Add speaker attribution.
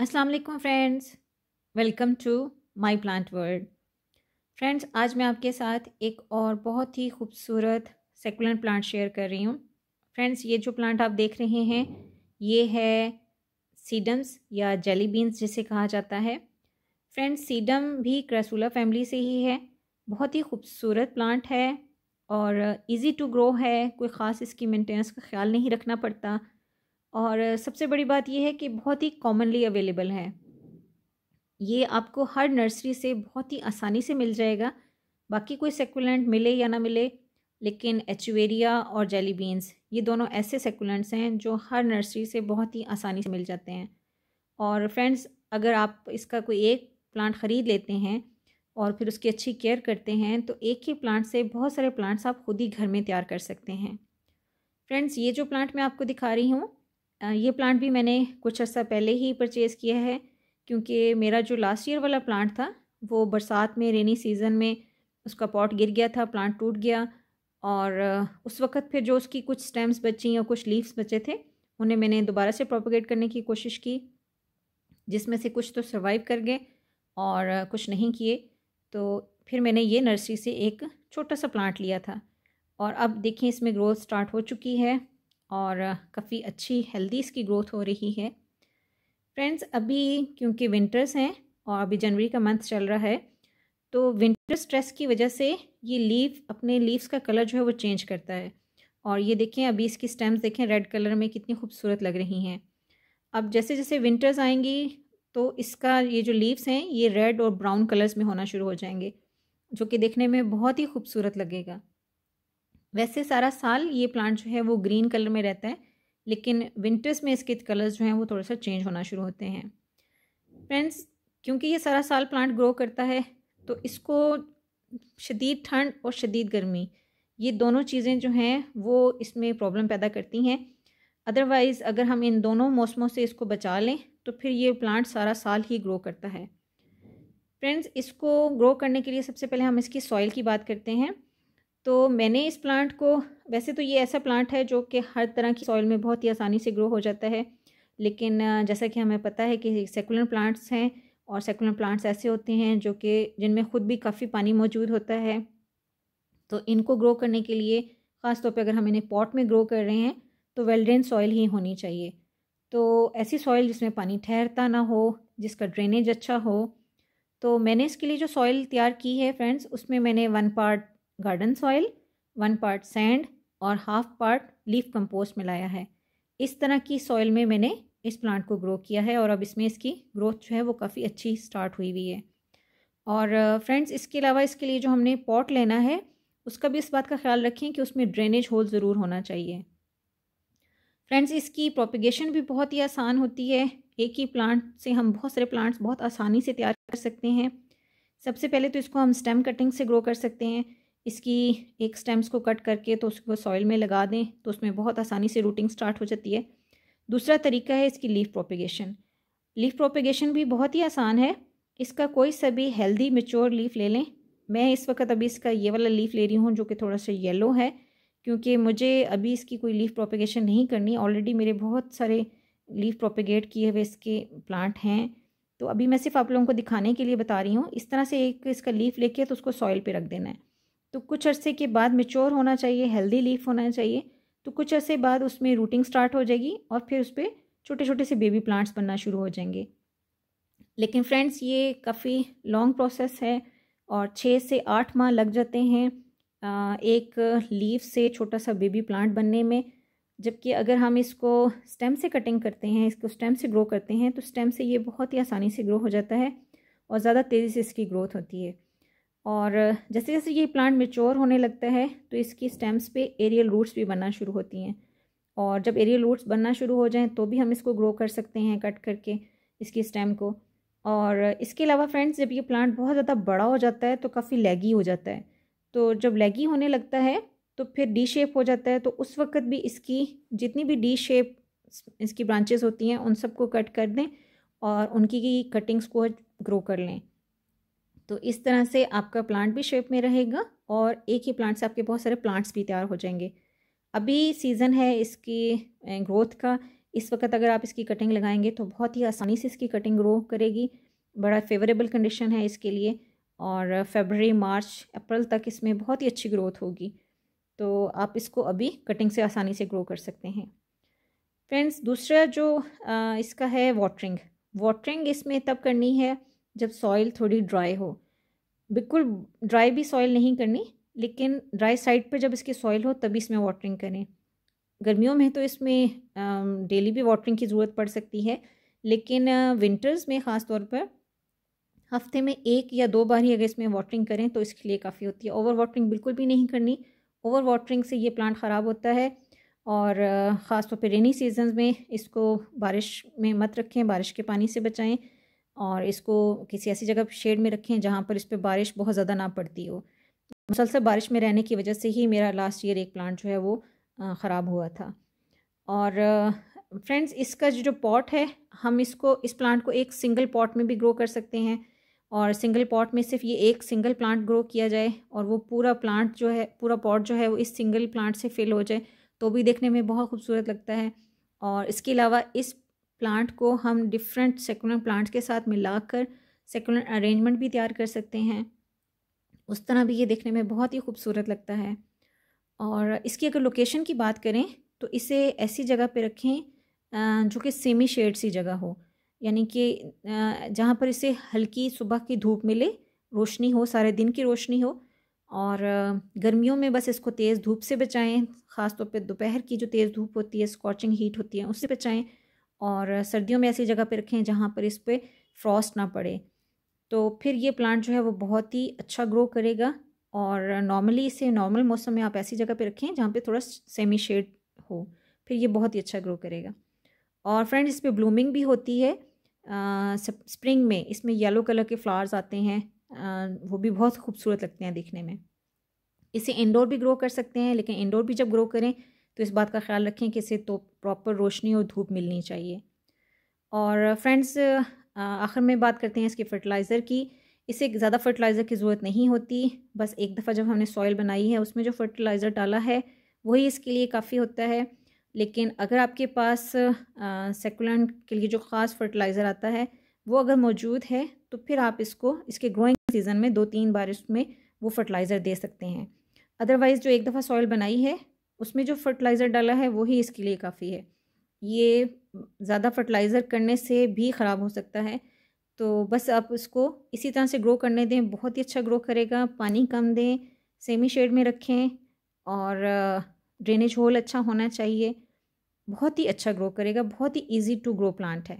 Speaker 1: अस्सलाम वालेकुम friends welcome to my plant world friends आज मैं आपके साथ एक और बहुत ही खूबसूरत सेकुलेंट प्लांट शेयर कर रही हूँ फ्रेंड्स ये जो प्लांट आप देख रहे हैं ये है सीडम्स या जेली बीन्स जिसे कहा जाता है फ्रेंड्स सीडम भी क्रेसुला फैमिली से ही है बहुत ही खूबसूरत प्लांट है और इजी टू ग्रो है कोई ख़ास इसकी मेंटेनेंस का ख्याल नहीं रखना पड़ता और सबसे बड़ी बात यह है कि बहुत ही कॉमनली अवेलेबल है ये आपको हर नर्सरी से बहुत ही आसानी से मिल जाएगा बाकी कोई सेकुलेंट मिले या ना मिले लेकिन एचवेरिया और जेली बीन्स ये दोनों ऐसे सेकुलेंट्स हैं जो हर नर्सरी से बहुत ही आसानी से मिल जाते हैं और फ्रेंड्स अगर आप इसका कोई एक प्लांट ख़रीद लेते हैं और फिर उसकी अच्छी केयर करते हैं तो एक ही प्लांट से बहुत सारे प्लांट्स आप खुद ही घर में तैयार कर सकते हैं फ्रेंड्स ये जो प्लांट मैं आपको दिखा रही हूँ ये प्लांट भी मैंने कुछ अर्सा पहले ही परचेज़ किया है क्योंकि मेरा जो लास्ट ईयर वाला प्लांट था वो बरसात में रेनी सीज़न में उसका पॉट गिर गया था प्लांट टूट गया और उस वक़्त फिर जो उसकी कुछ स्टेम्स बची और कुछ लीव्स बचे थे उन्हें मैंने दोबारा से प्रोपोगेट करने की कोशिश की जिसमें से कुछ तो सर्वाइव कर गए और कुछ नहीं किए तो फिर मैंने ये नर्सरी से एक छोटा सा प्लांट लिया था और अब देखिए इसमें ग्रोथ स्टार्ट हो चुकी है और काफ़ी अच्छी हेल्दी इसकी ग्रोथ हो रही है फ्रेंड्स अभी क्योंकि विंटर्स हैं और अभी जनवरी का मंथ चल रहा है तो विंटर स्ट्रेस की वजह से ये लीव अपने लीव्स का कलर जो है वो चेंज करता है और ये देखें अभी इसकी स्टेम्स देखें रेड कलर में कितनी खूबसूरत लग रही हैं अब जैसे जैसे विंटर्स आएंगी तो इसका ये जो लीव्स हैं ये रेड और ब्राउन कलर्स में होना शुरू हो जाएंगे जो कि देखने में बहुत ही खूबसूरत लगेगा वैसे सारा साल ये प्लांट जो है वो ग्रीन कलर में रहता है लेकिन विंटर्स में इसके कलर्स जो हैं वो थोड़ा सा चेंज होना शुरू होते हैं फ्रेंड्स क्योंकि ये सारा साल प्लांट ग्रो करता है तो इसको शदीद ठंड और शदीद गर्मी ये दोनों चीज़ें जो हैं वो इसमें प्रॉब्लम पैदा करती हैं अदरवाइज़ अगर हम इन दोनों मौसमों से इसको बचा लें तो फिर ये प्लांट सारा साल ही ग्रो करता है फ्रेंड्स इसको ग्रो करने के लिए सबसे पहले हम इसकी सॉइल की बात करते हैं तो मैंने इस प्लांट को वैसे तो ये ऐसा प्लांट है जो कि हर तरह की सॉइल में बहुत ही आसानी से ग्रो हो जाता है लेकिन जैसा कि हमें पता है कि सेकुलर प्लांट्स हैं और सेकुलर प्लांट्स ऐसे होते हैं जो कि जिनमें ख़ुद भी काफ़ी पानी मौजूद होता है तो इनको ग्रो करने के लिए ख़ास तौर पर अगर हम इन्हें पॉट में ग्रो कर रहे हैं तो वेल ड्रेन सॉइल ही होनी चाहिए तो ऐसी सॉइल जिसमें पानी ठहरता ना हो जिसका ड्रेनेज अच्छा हो तो मैंने इसके लिए जो सॉइल तैयार की है फ्रेंड्स उसमें मैंने one part garden soil one part sand और हाफ पार्ट लीफ कंपोस्ट मिलाया है इस तरह की सॉइल में मैंने इस प्लांट को ग्रो किया है और अब इसमें इसकी ग्रोथ जो है वो काफ़ी अच्छी स्टार्ट हुई हुई है और फ्रेंड्स uh, इसके अलावा इसके लिए जो हमने पॉट लेना है उसका भी इस बात का ख्याल रखें कि उसमें ड्रेनेज होल ज़रूर होना चाहिए फ्रेंड्स इसकी प्रोपिगेशन भी बहुत ही आसान होती है एक ही प्लांट से हम बहुत सारे प्लांट्स बहुत आसानी से तैयार कर सकते हैं सबसे पहले तो इसको हम स्टेम कटिंग से ग्रो कर सकते हैं इसकी एक स्टेम्स को कट करके तो उसको सॉइल में लगा दें तो उसमें बहुत आसानी से रूटिंग स्टार्ट हो जाती है दूसरा तरीका है इसकी लीफ प्रोपिगेशन लीफ प्रोपिगेशन भी बहुत ही आसान है इसका कोई सा भी हेल्दी मेच्योर लीफ ले लें मैं इस वक्त अभी इसका ये वाला लीफ ले रही हूँ जो कि थोड़ा सा येलो है क्योंकि मुझे अभी इसकी कोई लीफ प्रोपिगेशन नहीं करनी ऑलरेडी मेरे बहुत सारे लीफ प्रोपिगेट किए हुए इसके प्लांट हैं तो अभी मैं सिर्फ आप लोगों को दिखाने के लिए बता रही हूँ इस तरह से एक इसका लीफ लेके तो उसको सॉइल पे रख देना है तो कुछ अरसे के बाद मेच्योर होना चाहिए हेल्दी लीफ होना चाहिए तो कुछ अरसे बाद उसमें रूटिंग स्टार्ट हो जाएगी और फिर उस पर छोटे छोटे से बेबी प्लांट्स बनना शुरू हो जाएंगे लेकिन फ्रेंड्स ये काफ़ी लॉन्ग प्रोसेस है और छः से आठ माह लग जाते हैं एक लीफ से छोटा सा बेबी प्लांट बनने में जबकि अगर हम इसको स्टेम से कटिंग करते हैं इसको स्टेम से ग्रो करते हैं तो स्टेम से ये बहुत ही आसानी से ग्रो हो जाता है और ज़्यादा तेज़ी से इसकी ग्रोथ होती है और जैसे जैसे ये प्लांट मेच्योर होने लगता है तो इसकी स्टेम्स पे एरियल रूट्स भी बनना शुरू होती हैं और जब एरियल रूट्स बनना शुरू हो जाएं तो भी हम इसको ग्रो कर सकते हैं कट करके इसकी स्टेम को और इसके अलावा फ्रेंड्स जब ये प्लांट बहुत ज़्यादा बड़ा हो जाता है तो काफ़ी लेगी हो जाता है तो जब लेगी होने लगता है तो फिर डी शेप हो जाता है तो उस वक्त भी इसकी जितनी भी डी शेप इसकी ब्रांचेस होती हैं उन सबको कट कर दें और उनकी की कटिंग्स को ग्रो कर लें तो इस तरह से आपका प्लांट भी शेप में रहेगा और एक ही प्लांट से आपके बहुत सारे प्लांट्स भी तैयार हो जाएंगे अभी सीज़न है इसकी ग्रोथ का इस वक्त अगर आप इसकी कटिंग लगाएंगे तो बहुत ही आसानी से इसकी कटिंग ग्रो करेगी बड़ा फेवरेबल कंडीशन है इसके लिए और फेबररी मार्च अप्रैल तक इसमें बहुत ही अच्छी ग्रोथ होगी तो आप इसको अभी कटिंग से आसानी से ग्रो कर सकते हैं फ्रेंड्स दूसरा जो इसका है वाटरिंग वाटरिंग इसमें तब करनी है जब सॉइल थोड़ी ड्राई हो बिल्कुल ड्राई भी सॉइल नहीं करनी लेकिन ड्राई साइड पर जब इसकी सॉइल हो तभी इसमें वाटरिंग करें गर्मियों में तो इसमें डेली भी वाटरिंग की ज़रूरत पड़ सकती है लेकिन विंटर्स में ख़ास तौर पर हफ्ते में एक या दो बार ही अगर इसमें वाटरिंग करें तो इसके लिए काफ़ी होती है ओवर वाटरिंग बिल्कुल भी नहीं करनी ओवर वाटरिंग से ये प्लांट ख़राब होता है और ख़ासतौर पर रेनी सीजन में इसको बारिश में मत रखें बारिश के पानी से बचाएं और इसको किसी ऐसी जगह शेड में रखें जहाँ पर इस पर बारिश बहुत ज़्यादा ना पड़ती हो मुसलसल बारिश में रहने की वजह से ही मेरा लास्ट ईयर एक प्लांट जो है वो ख़राब हुआ था और फ्रेंड्स इसका जो पॉट है हम इसको इस प्लांट को एक सिंगल पॉट में भी ग्रो कर सकते हैं और सिंगल पॉट में सिर्फ ये एक सिंगल प्लांट ग्रो किया जाए और वो पूरा प्लांट जो है पूरा पॉट जो है वो इस सिंगल प्लांट से फिल हो जाए तो भी देखने में बहुत खूबसूरत लगता है और इसके अलावा इस प्लांट को हम डिफरेंट सेकुलर प्लांट्स के साथ मिलाकर सेकुलर अरेंजमेंट भी तैयार कर सकते हैं उस तरह भी ये देखने में बहुत ही खूबसूरत लगता है और इसकी अगर लोकेशन की बात करें तो इसे ऐसी जगह पर रखें जो कि सेमी शेड सी जगह हो यानी कि जहाँ पर इसे हल्की सुबह की धूप मिले रोशनी हो सारे दिन की रोशनी हो और गर्मियों में बस इसको तेज़ धूप से बचाएं ख़ास तौर पे दोपहर की जो तेज़ धूप होती है स्कॉचिंग हीट होती है उससे बचाएं और सर्दियों में ऐसी जगह पर रखें जहाँ पर इस पर फ्रॉस्ट ना पड़े तो फिर ये प्लांट जो है वो बहुत ही अच्छा ग्रो करेगा और नॉर्मली इसे नॉर्मल मौसम में आप ऐसी जगह पर रखें जहाँ पर थोड़ा सेमी शेड हो फिर ये बहुत ही अच्छा ग्रो करेगा और फ्रेंड इस पर ब्लूमिंग भी होती है आ, स्प्रिंग में इसमें येलो कलर के फ्लावर्स आते हैं आ, वो भी बहुत खूबसूरत लगते हैं दिखने में इसे इंडोर भी ग्रो कर सकते हैं लेकिन इंडोर भी जब ग्रो करें तो इस बात का ख्याल रखें कि इसे तो प्रॉपर रोशनी और धूप मिलनी चाहिए और फ्रेंड्स आखिर में बात करते हैं इसके फर्टिलाइज़र की इसे ज़्यादा फर्टिलाइज़र की ज़रूरत नहीं होती बस एक दफ़ा जब हमने सॉइल बनाई है उसमें जो फर्टिलाइज़र डाला है वही इसके लिए काफ़ी होता है लेकिन अगर आपके पास सेकुलेंट के लिए जो ख़ास फर्टिलाइज़र आता है वो अगर मौजूद है तो फिर आप इसको इसके ग्रोइंग सीज़न में दो तीन बार इसमें वो फर्टिलाइज़र दे सकते हैं अदरवाइज़ जो एक दफ़ा सॉइल बनाई है उसमें जो फर्टिलाइज़र डाला है वही इसके लिए काफ़ी है ये ज़्यादा फर्टिलाइज़र करने से भी ख़राब हो सकता है तो बस आप उसको इसी तरह से ग्रो करने दें बहुत ही अच्छा ग्रो करेगा पानी कम दें सेमी शेड में रखें और ड्रेनेज होल अच्छा होना चाहिए बहुत ही अच्छा ग्रो करेगा बहुत ही इजी टू ग्रो प्लांट है